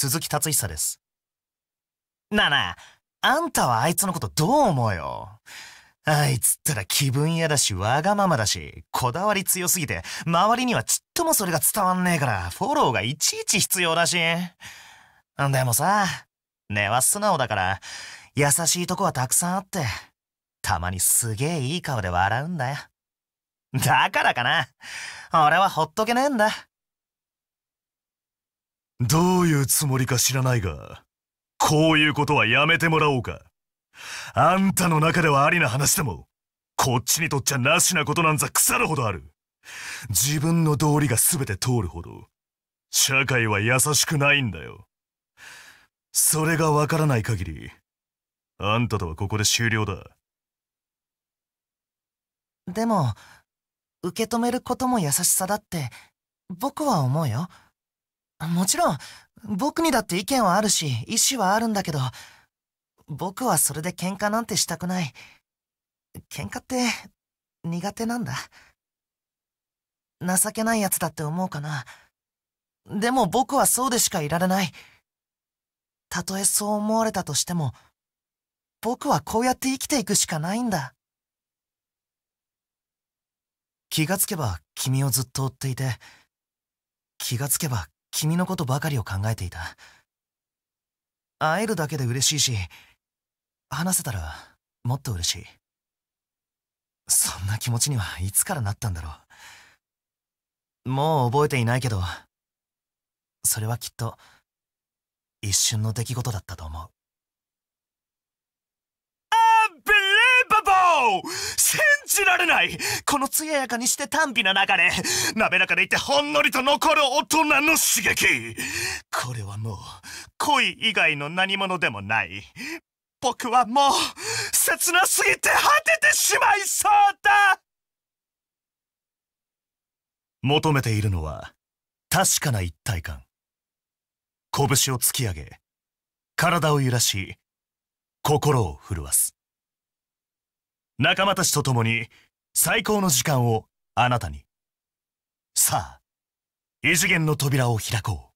鈴木達久です。なあなあ、あんたはあいつのことどう思うよ。あいつったら気分屋だし、わがままだし、こだわり強すぎて、周りにはちっともそれが伝わんねえから、フォローがいちいち必要だし。でもさ、根は素直だから、優しいとこはたくさんあって、たまにすげえいい顔で笑うんだよ。だからかな。俺はほっとけねえんだ。どういうつもりか知らないが、こういうことはやめてもらおうか。あんたの中ではありな話でも、こっちにとっちゃなしなことなんざ腐るほどある。自分の道理が全て通るほど、社会は優しくないんだよ。それがわからない限り、あんたとはここで終了だ。でも、受け止めることも優しさだって、僕は思うよ。もちろん、僕にだって意見はあるし、意思はあるんだけど、僕はそれで喧嘩なんてしたくない。喧嘩って、苦手なんだ。情けない奴だって思うかな。でも僕はそうでしかいられない。たとえそう思われたとしても、僕はこうやって生きていくしかないんだ。気がつけば君をずっと追っていて、気がつけば君のことばかりを考えていた会えるだけで嬉しいし話せたらもっと嬉しいそんな気持ちにはいつからなったんだろうもう覚えていないけどそれはきっと一瞬の出来事だったと思う Unbelievable! じられないこの艶やかにして短美な流れ滑らかでいてほんのりと残る大人の刺激これはもう恋以外の何者でもない僕はもう切なすぎて果ててしまいそうだ求めているのは確かな一体感拳を突き上げ体を揺らし心を震わす仲間たちと共に最高の時間をあなたに。さあ、異次元の扉を開こう。